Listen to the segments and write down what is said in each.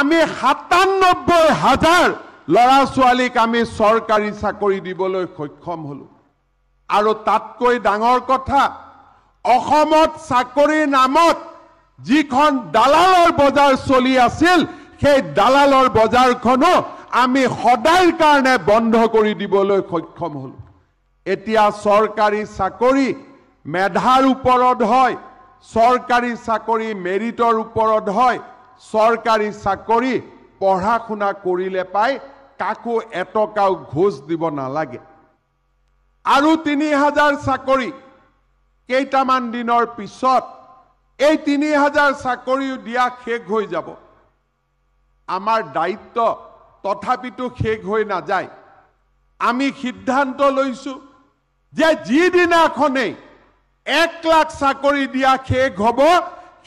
আমি সাতানব্বৈ হাজাৰ ল'ৰা ছোৱালীক আমি চৰকাৰী চাকৰি দিবলৈ সক্ষম হ'লোঁ আৰু তাতকৈ ডাঙৰ কথা অসমত চাকৰিৰ নামত যিখন দালালৰ বজাৰ চলি আছিল সেই দালালৰ বজাৰখনো আমি সদায় কাৰণে বন্ধ কৰি দিবলৈ সক্ষম হ'লোঁ এতিয়া চৰকাৰী চাকৰি মেধাৰ ওপৰত হয় চৰকাৰী চাকৰি মেৰিটৰ ওপৰত হয় চৰকাৰী চাকৰি পঢ়া শুনা কৰিলে পাই কাকো এটকাও ঘোচ দিব নালাগে আৰু তিনি হাজাৰ চাকৰি কেইটামান দিনৰ পিছত এই তিনি হাজাৰ চাকৰিও দিয়া শেষ হৈ যাব আমাৰ দায়িত্ব তথাপিতো শেষ হৈ নাযায় আমি সিদ্ধান্ত লৈছো যে যিদিনাখনেই এক লাখ চাকৰি দিয়া শেষ হ'ব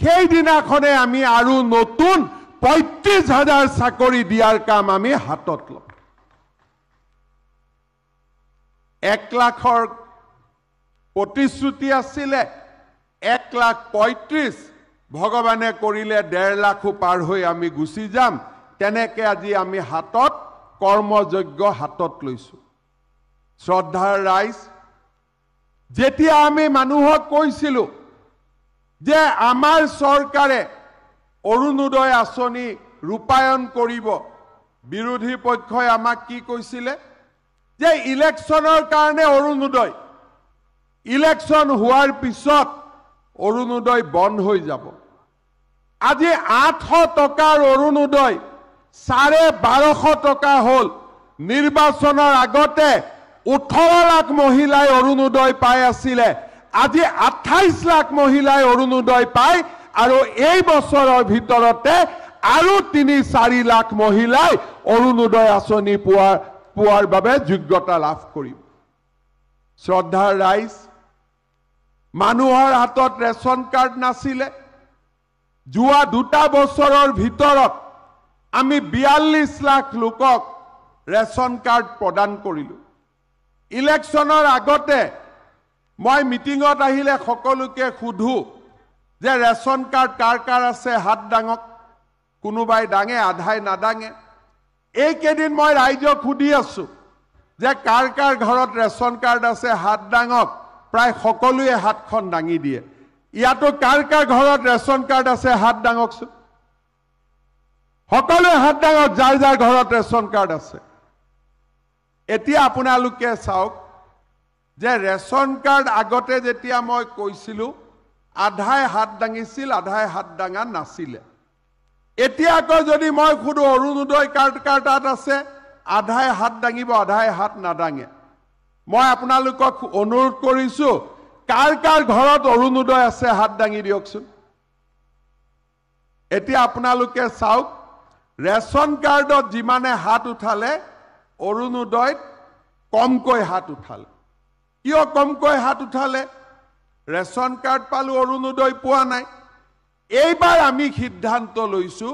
সেইদিনাখনে আমি আৰু নতুন পঁয়ত্ৰিছ হাজাৰ চাকৰি দিয়াৰ কাম আমি হাতত লওঁ এক লাখৰ প্ৰতিশ্ৰুতি আছিলে এক লাখ পঁয়ত্ৰিছ ভগৱানে কৰিলে ডেৰ লাখো পাৰ হৈ আমি গুচি যাম তেনেকৈ আজি আমি হাতত কৰ্মযজ্ঞ হাতত লৈছোঁ শ্ৰদ্ধাৰ ৰাইজ যেতিয়া আমি মানুহক কৈছিলোঁ যে আমাৰ চৰকাৰে অৰুণোদয় আঁচনি ৰূপায়ণ কৰিব বিৰোধী পক্ষই আমাক কি কৈছিলে যে ইলেকশ্যনৰ কাৰণে অৰুণোদয় ইলেকশ্যন হোৱাৰ পিছত অৰুণোদয় বন্ধ হৈ যাব আজি আঠশ টকাৰ অৰুণোদয় চাৰে বাৰশ টকা হ'ল নিৰ্বাচনৰ আগতে ওঠৰ লাখ মহিলাই অৰুণোদয় পাই আছিলে আজি আঠাইছ লাখ মহিলাই অৰুণোদয় পায় আৰু এই বছৰৰ ভিতৰতে আৰু তিনি চাৰি লাখ মহিলাই অৰুণোদয় আঁচনি পোৱা পোৱাৰ বাবে যোগ্যতা লাভ কৰিব শ্ৰদ্ধাৰ ৰাইজ মানুহৰ হাতত ৰেচন কাৰ্ড নাছিলে যোৱা দুটা বছৰৰ ভিতৰত আমি বিয়াল্লিছ লাখ লোকক ৰেচন কাৰ্ড প্ৰদান কৰিলোঁ ইলেকশ্যনৰ আগতে মই মিটিঙত আহিলে সকলোকে সুধো যে ৰেচন কাৰ্ড কাৰ কাৰ আছে হাত ডাঙক কোনোবাই দাঙে আধাই নাডাঙে এইকেইদিন মই ৰাইজক সুধি আছো যে কাৰ কাৰ ঘৰত ৰেচন কাৰ্ড আছে হাত ডাঙক প্ৰায় সকলোৱে হাতখন দাঙি দিয়ে ইয়াতো কাৰ কাৰ ঘৰত ৰেচন কাৰ্ড আছে হাত ডাঙকচোন সকলোৱে হাত দাঙক যাৰ যাৰ ঘৰত ৰেচন কাৰ্ড আছে এতিয়া আপোনালোকে চাওক যে ৰেচন কাৰ্ড আগতে যেতিয়া মই কৈছিলোঁ আধাই হাত দাঙিছিল আধাই হাত দাঙা নাছিলে এতিয়া আকৌ যদি মই সোধোঁ অৰুণোদয় কাৰ্ড কাৰ্ড তাত আছে আধাই হাত দাঙিব আধাই হাত নাদাঙে মই আপোনালোকক অনুৰোধ কৰিছো কাৰ কাৰ ঘৰত অৰুণোদয় আছে হাত দাঙি দিয়কচোন এতিয়া আপোনালোকে চাওক ৰেচন কাৰ্ডত যিমানে হাত উঠালে অৰুণোদয়ত কমকৈ হাত উঠালে কিয় কমকৈ হাত উঠালে ৰেচন কাৰ্ড পালো অৰুণোদয় পোৱা নাই এইবাৰ আমি সিদ্ধান্ত লৈছো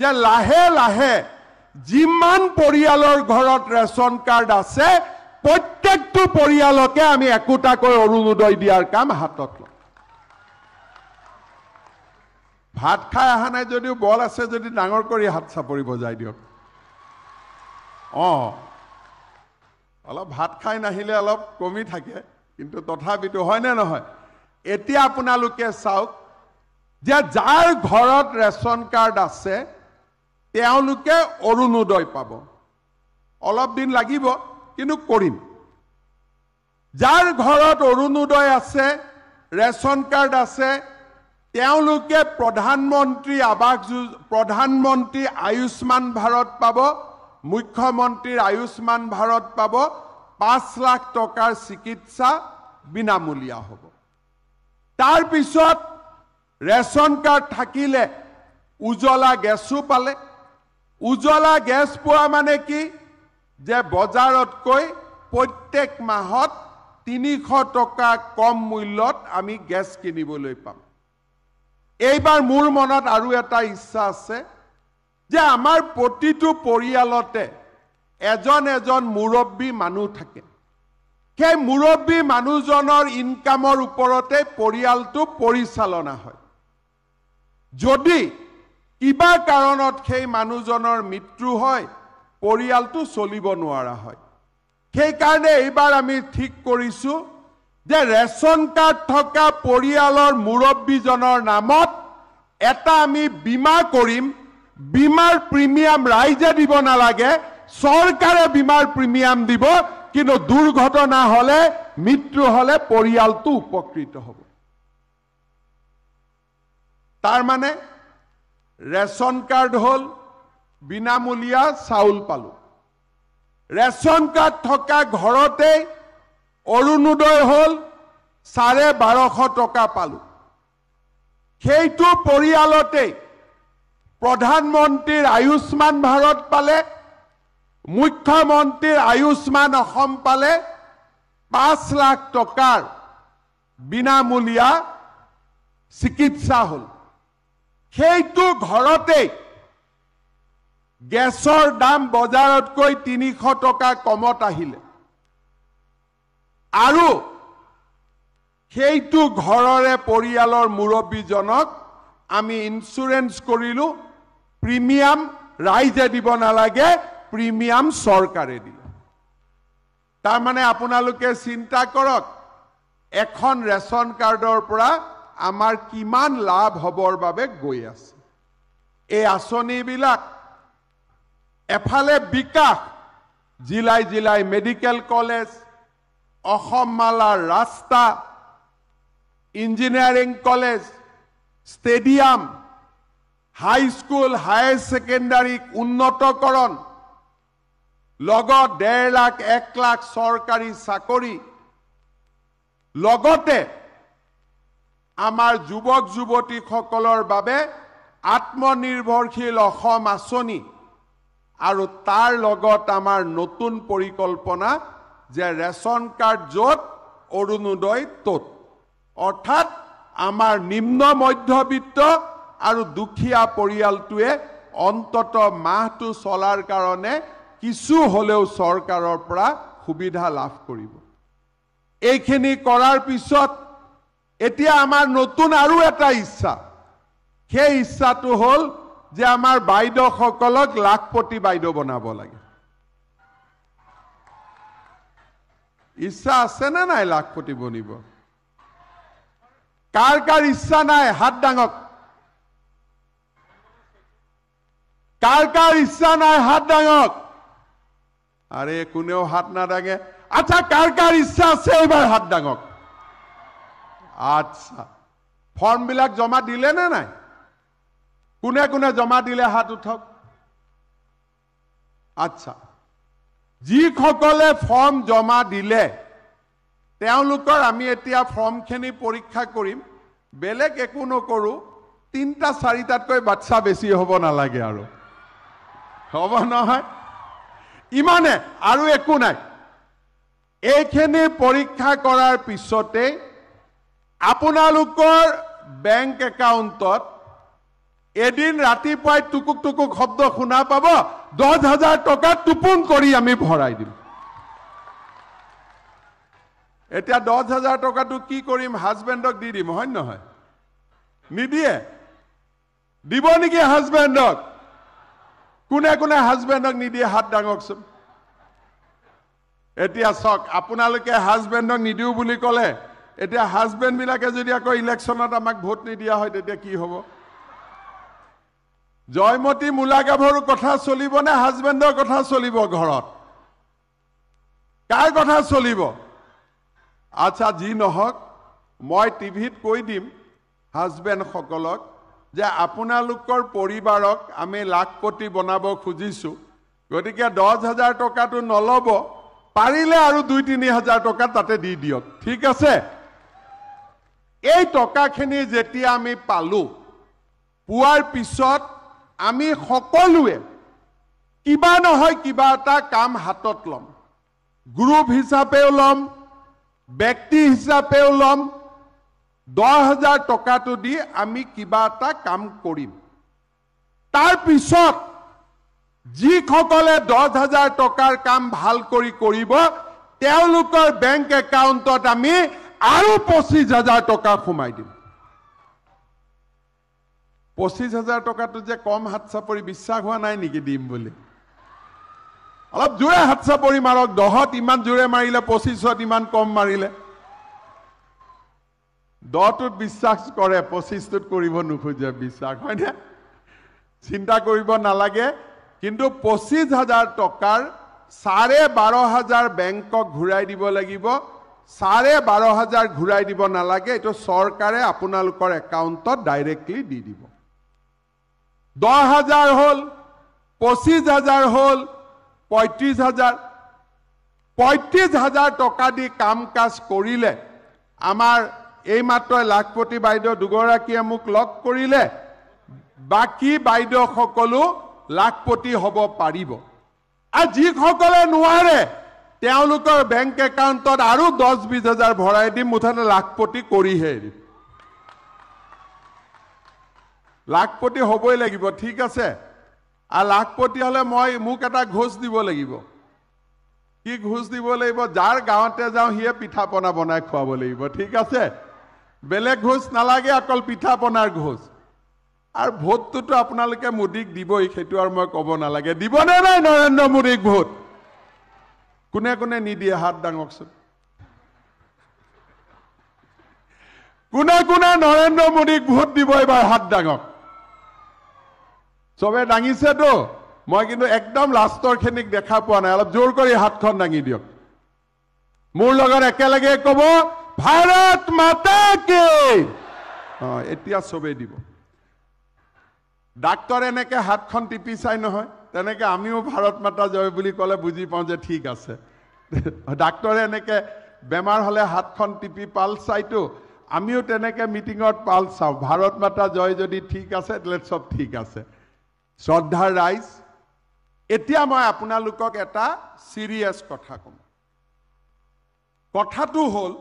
যে লাহে লাহে যিমান পৰিয়ালৰ ঘৰত ৰেচন কাৰ্ড আছে প্ৰত্যেকটো পৰিয়ালকে আমি একোটাকৈ অৰুণোদয় দিয়াৰ কাম হাতত লওঁ ভাত খাই অহা নাই যদিও বল আছে যদি ডাঙৰ কৰি হাত চাপৰি বজাই দিয়ক অঁ অলপ ভাত খাই নাহিলে অলপ কমি থাকে কিন্তু তথাপিতো হয়নে নহয় এতিয়া আপোনালোকে চাওক যে যাৰ ঘৰত ৰেচন কাৰ্ড আছে তেওঁলোকে অৰুণোদয় পাব অলপ দিন লাগিব কিন্তু কৰিম যাৰ ঘৰত অৰুণোদয় আছে ৰেচন কাৰ্ড আছে তেওঁলোকে প্ৰধানমন্ত্ৰী আৱাস যোজ প্ৰধানমন্ত্ৰী আয়ুষ্মান ভাৰত পাব মুখ্যমন্ত্ৰীৰ আয়ুষ্মান ভাৰত পাব পাঁচ লাখ টকাৰ চিকিৎসা বিনামূলীয়া হ'ব তাৰপিছত ৰেচন কাৰ্ড থাকিলে উজলা গেছো পালে উজলা গেছ পোৱা মানে কি যে বজাৰতকৈ প্ৰত্যেক মাহত তিনিশ টকা কম মূল্যত আমি গেছ কিনিবলৈ পাম এইবাৰ মোৰ মনত আৰু এটা ইচ্ছা আছে যে আমাৰ প্ৰতিটো পৰিয়ালতে এজন এজন মুৰব্বী মানুহ থাকে সেই মুৰব্বী মানুহজনৰ ইনকামৰ ওপৰতে পৰিয়ালটো পৰিচালনা হয় যদি কিবা কাৰণত সেই মানুহজনৰ মৃত্যু হয় পৰিয়ালটো চলিব নোৱাৰা হয় সেইকাৰণে এইবাৰ আমি ঠিক কৰিছো যে ৰেচন কাৰ্ড থকা পৰিয়ালৰ মুৰব্বীজনৰ নামত এটা আমি বীমা কৰিম বীমাৰ প্ৰিমিয়াম ৰাইজে দিব নালাগে চৰকাৰে বীমাৰ প্ৰিমিয়াম দিব কিন্তু দুৰ্ঘটনা হ'লে মৃত্যু হ'লে পৰিয়ালটো উপকৃত হ'ব তাৰমানে ৰেচন কাৰ্ড হ'ল বিনামূলীয়া চাউল পালো ৰেচন কাৰ্ড থকা ঘৰতে অৰুণোদয় হ'ল চাৰে বাৰশ টকা পালো সেইটো পৰিয়ালতেই প্ৰধানমন্ত্ৰীৰ আয়ুষ্মান ভাৰত পালে মুখ্যমন্ত্ৰীৰ আয়ুষ্মান অসম পালে পাঁচ লাখ টকাৰ বিনামূলীয়া চিকিৎসা হ'ল সেইটো ঘৰতেই গেছৰ দাম বজাৰতকৈ তিনিশ টকা কমত আহিলে আৰু সেইটো ঘৰৰে পৰিয়ালৰ মুৰব্বীজনক আমি ইঞ্চুৰেঞ্চ কৰিলোঁ প্ৰিমিয়াম ৰাইজে দিব নালাগে প্ৰিমিয়াম চৰকাৰে দিব তাৰমানে আপোনালোকে চিন্তা কৰক এখন ৰেচন কাৰ্ডৰ পৰা আমাৰ কিমান লাভ হ'বৰ বাবে গৈ আছে এই আঁচনিবিলাক এফালে বিকাশ জিলাই জিলাই মেডিকেল কলেজ অসম মালাৰ ৰাস্তা engineering college stadium high school higher secondary উন্নতকৰণ লগত ডেৰ লাখ এক লাখ চৰকাৰী চাকৰি লগতে আমাৰ যুৱক যুৱতীসকলৰ বাবে আত্মনিৰ্ভৰশীল অসম আঁচনি আৰু তাৰ লগত আমাৰ নতুন পৰিকল্পনা যে ৰেচন কাৰ্ড য'ত অৰুণোদয় ত'ত অৰ্থাৎ আমাৰ নিম্ন মধ্যবিত্ত আৰু দুখীয়া পৰিয়ালটোৱে অন্ততঃ মাহটো চলাৰ কাৰণে কিছু হ'লেও চৰকাৰৰ পৰা সুবিধা লাভ কৰিব এইখিনি কৰাৰ পিছত এতিয়া আমাৰ নতুন আৰু এটা ইচ্ছা সেই ইচ্ছাটো হ'ল যে আমাৰ বাইদেউসকলক লাখপতি বাইদেউ বনাব লাগে ইচ্ছা আছেনে নাই লাখপতি বনিব কাৰ কাৰ ইচ্ছা নাই হাত ডাঙৰ কাৰ ইচ্ছা নাই হাত ডাঙক আৰে কোনেও হাত নাডাঙে আচ্ছা কাৰ কাৰ ইচ্ছা আছে এইবাৰ হাত ডাঙক আচ্ছা ফৰ্মবিলাক জমা দিলে নে নাই কোনে কোনে জমা দিলে হাত উঠক আচ্ছা যিসকলে ফৰ্ম জমা দিলে তেওঁলোকৰ আমি এতিয়া ফৰ্মখিনি পৰীক্ষা কৰিম বেলেগ একো নকৰোঁ তিনিটা চাৰিটাতকৈ বাচ্ছা বেছি হ'ব নালাগে আৰু হ'ব নহয় ইমানে আৰু একো নাই এইখিনি পৰীক্ষা কৰাৰ পিছতে আপোনালোকৰ বেংক একাউণ্টত এদিন ৰাতিপুৱাই টুকুক টুকুক শব্দ শুনা পাব দহ হাজাৰ টকা টোপোন কৰি আমি ভৰাই দিম এতিয়া দহ হাজাৰ টকাটো কি কৰিম হাজবেণ্ডক দি দিম হয় নহয় নিদিয়ে দিব নেকি হাজবেণ্ডক কোনে কোনে হাজবেণ্ডক নিদিয়ে হাত ডাঙকচোন এতিয়া চাওক আপোনালোকে হাজবেণ্ডক নিদিওঁ বুলি ক'লে এতিয়া হাজবেণ্ডবিলাকে যদি আকৌ ইলেকশ্যনত আমাক ভোট নিদিয়া হয় তেতিয়া কি হ'ব জয়মতী মূলা গাভৰু কথা চলিবনে হাজবেণ্ডৰ কথা চলিব ঘৰত কাৰ কথা চলিব আচ্ছা যি নহওক মই টিভিত কৈ দিম হাজবেণ্ডসকলক যে আপোনালোকৰ পৰিবাৰক আমি লাখপতি বনাব খুজিছোঁ গতিকে দহ হাজাৰ টকাটো নল'ব পাৰিলে আৰু দুই তিনি হাজাৰ টকা তাতে দি দিয়ক ঠিক আছে এই টকাখিনি যেতিয়া আমি পালোঁ পোৱাৰ পিছত আমি সকলোৱে কিবা নহয় কিবা এটা কাম হাতত ল'ম গ্ৰুপ হিচাপেও ল'ম ব্যক্তি হিচাপেও ল'ম দহ হাজাৰ টকাটো দি আমি কিবা এটা কাম কৰিম তাৰ পিছত যিসকলে দহ হাজাৰ টকাৰ কাম ভাল কৰি কৰিব তেওঁলোকৰ বেংক একাউণ্টত আমি আৰু পঁচিছ হাজাৰ টকা সোমাই দিম পঁচিছ হাজাৰ টকাটো যে কম হাত চাপৰি বিশ্বাস হোৱা নাই নেকি দিম বুলি অলপ জোৰে হাত চাপৰি মাৰক দহত ইমান জোৰে মাৰিলে পঁচিছত ইমান কম মাৰিলে দহটোত বিশ্বাস কৰে পঁচিছটোত কৰিব নোখোজে বিশ্বাস হয়নে চিন্তা কৰিব নালাগে কিন্তু পঁচিছ হাজাৰ টকাৰ চাৰে বাৰ হাজাৰ বেংকক ঘূৰাই দিব লাগিব চাৰে বাৰ হাজাৰ ঘূৰাই দিব নালাগে এইটো চৰকাৰে আপোনালোকৰ একাউণ্টত ডাইৰেক্টলি দি দিব দহ হাজাৰ হ'ল পঁচিছ হাজাৰ হ'ল পঁয়ত্ৰিছ হাজাৰ পঁয়ত্ৰিছ হাজাৰ টকা দি কাম কাজ কৰিলে আমাৰ এইমাত্ৰ লাখপতি বাইদেউ দুগৰাকীয়ে মোক লগ কৰিলে বাকী বাইদেউসকলো লাখপতি হ'ব পাৰিব আৰু যিসকলে নোৱাৰে তেওঁলোকৰ বেংক একাউণ্টত আৰু দহ বিছ হাজাৰ ভৰাই দিম মুঠতে লাখপতি কৰিহে এৰিম লাখপতি হ'বই লাগিব ঠিক আছে আৰু লাখপতি হ'লে মই মোক এটা ঘোচ দিব লাগিব কি ঘোচ দিব লাগিব যাৰ গাঁৱতে যাওঁ সিয়ে পিঠা পনা বনাই খুৱাব লাগিব ঠিক আছে বেলেগ ঘোষ নালাগে অকল পিঠা পনাৰ ঘোষ আৰু ভোটটোতো আপোনালোকে মোদীক দিবই সেইটো আৰু মই ক'ব নালাগে দিবনে নাই নৰেন্দ্ৰ মোদীক ভোট কোনে কোনে নিদিয়ে হাত ডাঙকচোন কোনে কোনে নৰেন্দ্ৰ মোদীক ভোট দিব এইবাৰ হাত ডাঙক চবে দাঙিছেতো মই কিন্তু একদম লাষ্টৰ খিনিক দেখা পোৱা নাই অলপ জোৰ কৰি হাতখন দাঙি দিয়ক মোৰ লগত একেলগে ক'ব ভাৰত মাতা কে অঁ এতিয়া চবেই দিব ডাক্তৰ এনেকৈ হাতখন টিপি চাই নহয় তেনেকৈ আমিও ভাৰত মাতা জয় বুলি ক'লে বুজি পাওঁ যে ঠিক আছে ডাক্তৰে এনেকৈ বেমাৰ হ'লে হাতখন টিপি পাল চাইতো আমিও তেনেকৈ মিটিঙত পাল চাওঁ ভাৰত মাতা জয় যদি ঠিক আছে তেতিয়া চব ঠিক আছে শ্ৰদ্ধাৰ ৰাইজ এতিয়া মই আপোনালোকক এটা ছিৰিয়াছ কথা ক'ম কথাটো হ'ল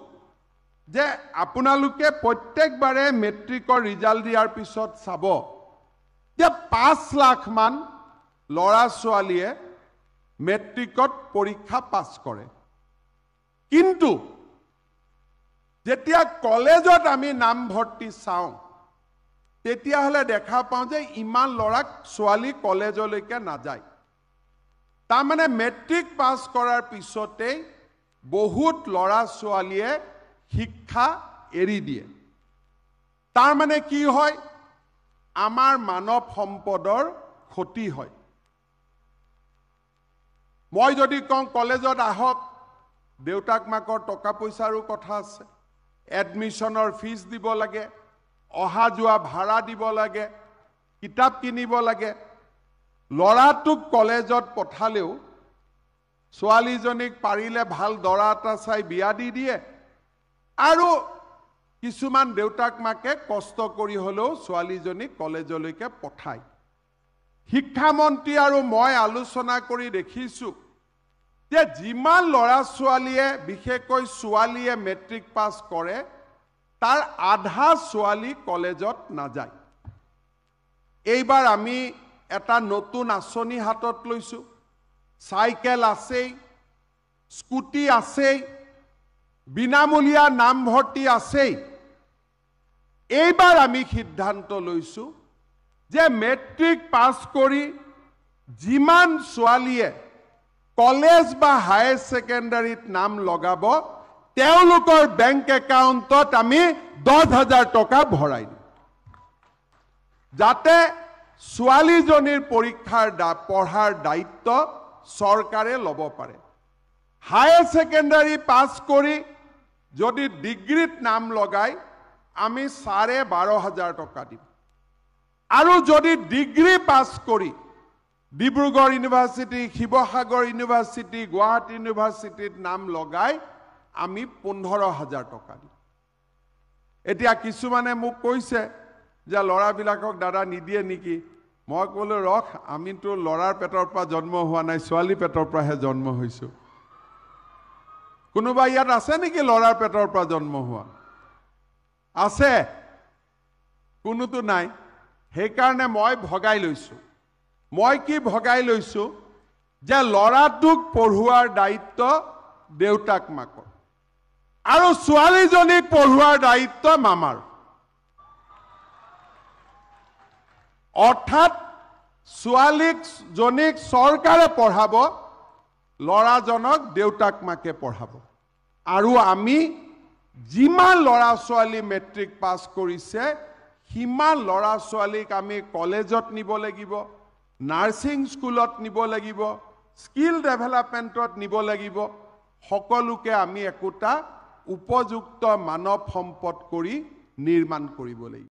যে আপোনালোকে প্ৰত্যেকবাৰে মেট্ৰিকৰ ৰিজাল্ট দিয়াৰ পিছত চাব যে পাঁচ লাখমান ল'ৰা ছোৱালীয়ে মেট্ৰিকত পৰীক্ষা পাছ কৰে কিন্তু যেতিয়া কলেজত আমি নামভৰ্তি চাওঁ তেতিয়াহ'লে দেখা পাওঁ যে ইমান ল'ৰাক ছোৱালী কলেজলৈকে নাযায় তাৰমানে মেট্ৰিক পাছ কৰাৰ পিছতেই বহুত ল'ৰা ছোৱালীয়ে শিক্ষা এৰি দিয়ে তাৰমানে কি হয় আমাৰ মানৱ সম্পদৰ ক্ষতি হয় মই যদি কওঁ কলেজত আহক দেউতাক মাকৰ টকা পইচাৰো কথা আছে এডমিশ্যনৰ ফিজ দিব লাগে অহা যোৱা ভাড়া দিব লাগে কিতাপ কিনিব লাগে ল'ৰাটোক কলেজত পঠালেও ছোৱালীজনীক পাৰিলে ভাল দৰা এটা চাই বিয়া দি দিয়ে আৰু কিছুমান দেউতাক মাকে কষ্ট কৰি হ'লেও ছোৱালীজনীক কলেজলৈকে পঠায় শিক্ষামন্ত্ৰী আৰু মই আলোচনা কৰি দেখিছোঁ যে যিমান ল'ৰা ছোৱালীয়ে বিশেষকৈ ছোৱালীয়ে মেট্ৰিক পাছ কৰে তাৰ আধা ছোৱালী কলেজত নাযায় এইবাৰ আমি এটা নতুন আঁচনি হাতত লৈছোঁ চাইকেল আছেই স্কুটি আছেই বিনামূলীয়া নামভৰ্তি আছেই এইবাৰ আমি সিদ্ধান্ত লৈছোঁ যে মেট্ৰিক পাছ কৰি যিমান ছোৱালীয়ে কলেজ বা হায়াৰ ছেকেণ্ডাৰীত নাম লগাব তেওঁলোকৰ বেংক একাউণ্টত আমি দহ হাজাৰ টকা ভৰাই দিওঁ যাতে ছোৱালীজনীৰ পৰীক্ষাৰ দা পঢ়াৰ দায়িত্ব চৰকাৰে ল'ব পাৰে হায়াৰ ছেকেণ্ডেৰী পাছ কৰি যদি ডিগ্ৰীত নাম লগাই আমি চাৰে বাৰ হাজাৰ টকা দিম আৰু যদি ডিগ্ৰী পাছ কৰি ডিব্ৰুগড় ইউনিভাৰ্চিটি শিৱসাগৰ ইউনিভাৰ্চিটি গুৱাহাটী ইউনিভাৰ্চিটিত নাম লগাই আমি পোন্ধৰ হাজাৰ টকা দিম এতিয়া কিছুমানে মোক কৈছে যে ল'ৰাবিলাকক দাদা নিদিয়ে নেকি মই ক'লোঁ ৰখ আমিতো ল'ৰাৰ পেটৰ পৰা জন্ম হোৱা নাই ছোৱালীৰ পেটৰ পৰাহে জন্ম হৈছোঁ কোনোবা ইয়াত আছে নেকি ল'ৰাৰ পেটৰ পৰা জন্ম হোৱা আছে কোনোতো নাই সেইকাৰণে মই ভগাই লৈছোঁ মই কি ভগাই লৈছোঁ যে ল'ৰাটোক পঢ়োৱাৰ দায়িত্ব দেউতাক মাকৰ আৰু ছোৱালীজনীক পঢ়োৱাৰ দায়িত্ব মামাৰ অৰ্থাৎ ছোৱালীক জনীক চৰকাৰে পঢ়াব ল'ৰাজনক দেউতাক মাকে পঢ়াব আৰু আমি যিমান ল'ৰা ছোৱালী মেট্ৰিক পাছ কৰিছে সিমান ল'ৰা ছোৱালীক আমি কলেজত নিব লাগিব নাৰ্ছিং স্কুলত নিব লাগিব স্কিল ডেভেলপমেণ্টত নিব লাগিব সকলোকে আমি একোটা উপযুক্ত মানৱ সম্পদ কৰি নিৰ্মাণ কৰিব লাগিব